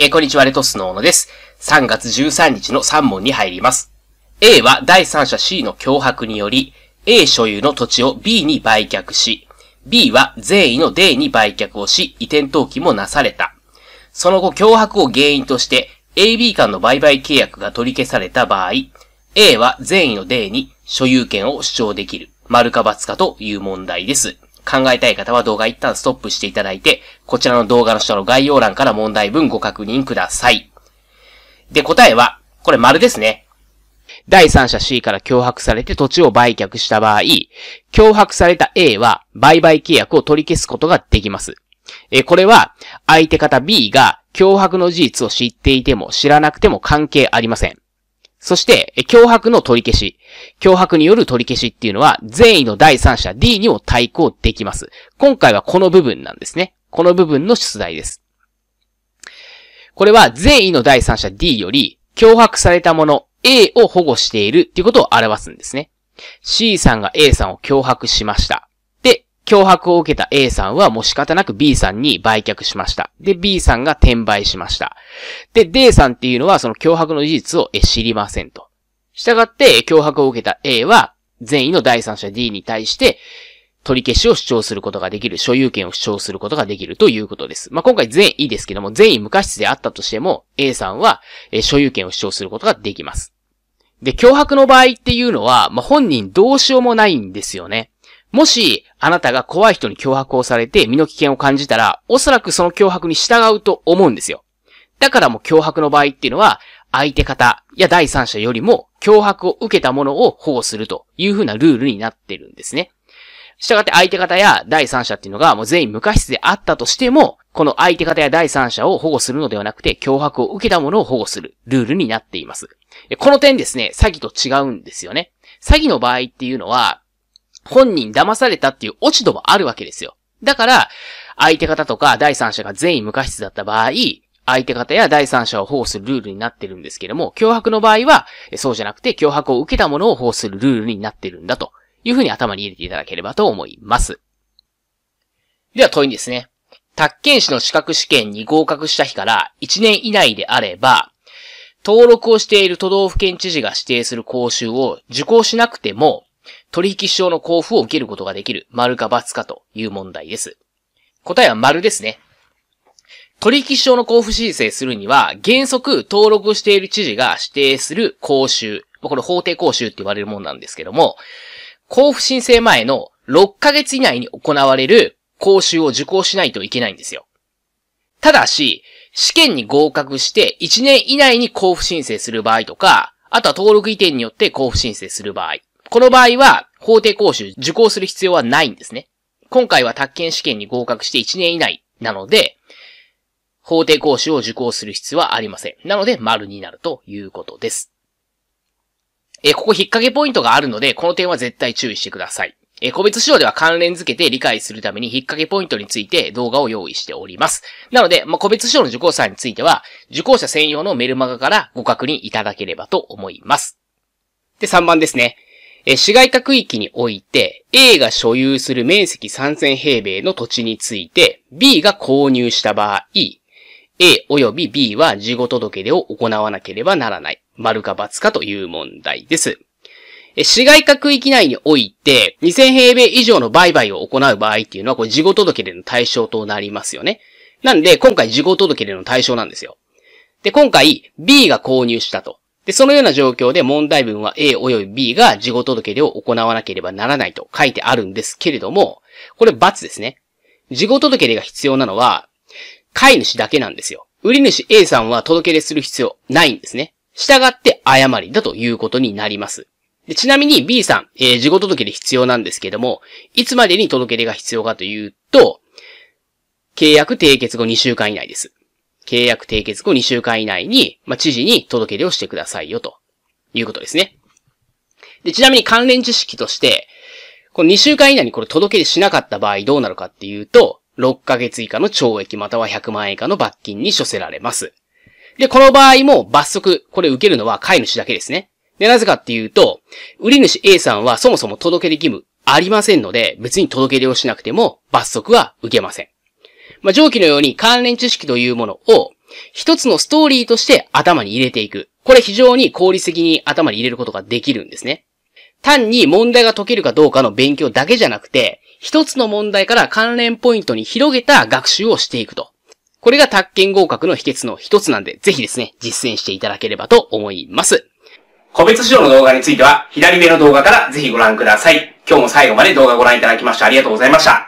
えー、こんにちは、レトスの小野です。3月13日の3問に入ります。A は第三者 C の脅迫により、A 所有の土地を B に売却し、B は善意の D に売却をし、移転登記もなされた。その後、脅迫を原因として、AB 間の売買契約が取り消された場合、A は善意の D に所有権を主張できる。丸か×かという問題です。考えたい方は動画一旦ストップしていただいて、こちらの動画の下の概要欄から問題文ご確認ください。で、答えは、これ丸ですね。第三者 C から脅迫されて土地を売却した場合、脅迫された A は売買契約を取り消すことができます。え、これは相手方 B が脅迫の事実を知っていても知らなくても関係ありません。そして、脅迫の取り消し。脅迫による取り消しっていうのは、善意の第三者 D にも対抗できます。今回はこの部分なんですね。この部分の出題です。これは、善意の第三者 D より、脅迫されたもの A を保護しているっていうことを表すんですね。C さんが A さんを脅迫しました。脅迫を受けた A さんはもう仕方なく B さんに売却しました。で、B さんが転売しました。で、D さんっていうのはその脅迫の事実を知りませんと。従って、脅迫を受けた A は、善意の第三者 D に対して、取り消しを主張することができる、所有権を主張することができるということです。まあ、今回善意ですけども、善意無過失であったとしても、A さんは、え所有権を主張することができます。で、脅迫の場合っていうのは、まあ、本人どうしようもないんですよね。もし、あなたが怖い人に脅迫をされて身の危険を感じたら、おそらくその脅迫に従うと思うんですよ。だからもう脅迫の場合っていうのは、相手方や第三者よりも脅迫を受けたものを保護するというふうなルールになってるんですね。したがって相手方や第三者っていうのがもう全員無過失であったとしても、この相手方や第三者を保護するのではなくて、脅迫を受けたものを保護するルールになっています。この点ですね、詐欺と違うんですよね。詐欺の場合っていうのは、本人騙されたっていう落ち度もあるわけですよ。だから、相手方とか第三者が全員無過失だった場合、相手方や第三者を保護するルールになってるんですけども、脅迫の場合は、そうじゃなくて脅迫を受けたものを保護するルールになってるんだというふうに頭に入れていただければと思います。では問いですね。宅建士の資格試験に合格した日から1年以内であれば、登録をしている都道府県知事が指定する講習を受講しなくても、取引証の交付を受けることができる、丸か×かという問題です。答えは丸ですね。取引証の交付申請するには、原則登録している知事が指定する講習。これ法定講習って言われるもんなんですけども、交付申請前の6ヶ月以内に行われる講習を受講しないといけないんですよ。ただし、試験に合格して1年以内に交付申請する場合とか、あとは登録移転によって交付申請する場合。この場合は、法定講習受講する必要はないんですね。今回は宅建試験に合格して1年以内なので、法定講習を受講する必要はありません。なので、丸になるということです。え、ここ引っ掛けポイントがあるので、この点は絶対注意してください。え、個別指導では関連付けて理解するために引っ掛けポイントについて動画を用意しております。なので、まあ、個別指導の受講者については、受講者専用のメルマガからご確認いただければと思います。で、3番ですね。え市街化区域において、A が所有する面積3000平米の土地について、B が購入した場合、A 及び B は事後届出を行わなければならない。丸か×かという問題です。市街化区域内において、2000平米以上の売買を行う場合っていうのは、これ事後届出の対象となりますよね。なんで、今回事後届出の対象なんですよ。で、今回、B が購入したと。で、そのような状況で問題文は A 及び B が事後届出を行わなければならないと書いてあるんですけれども、これ×ですね。事後届出が必要なのは、買い主だけなんですよ。売り主 A さんは届け出する必要ないんですね。従って誤りだということになります。でちなみに B さん、えー、事後届出必要なんですけども、いつまでに届け出が必要かというと、契約締結後2週間以内です。契約締結後2週間以内に、まあ、知事に届け出をしてくださいよ、ということですね。で、ちなみに関連知識として、この2週間以内にこれ届け出しなかった場合どうなるかっていうと、6ヶ月以下の懲役または100万円以下の罰金に処せられます。で、この場合も罰則、これ受けるのは飼い主だけですね。で、なぜかっていうと、売り主 A さんはそもそも届け出義務ありませんので、別に届け出をしなくても罰則は受けません。まあ、上記のように関連知識というものを、一つのストーリーとして頭に入れていく。これ非常に効率的に頭に入れることができるんですね。単に問題が解けるかどうかの勉強だけじゃなくて、一つの問題から関連ポイントに広げた学習をしていくと。これが宅建合格の秘訣の一つなんで、ぜひですね、実践していただければと思います。個別指導の動画については、左目の動画からぜひご覧ください。今日も最後まで動画ご覧いただきましてありがとうございました。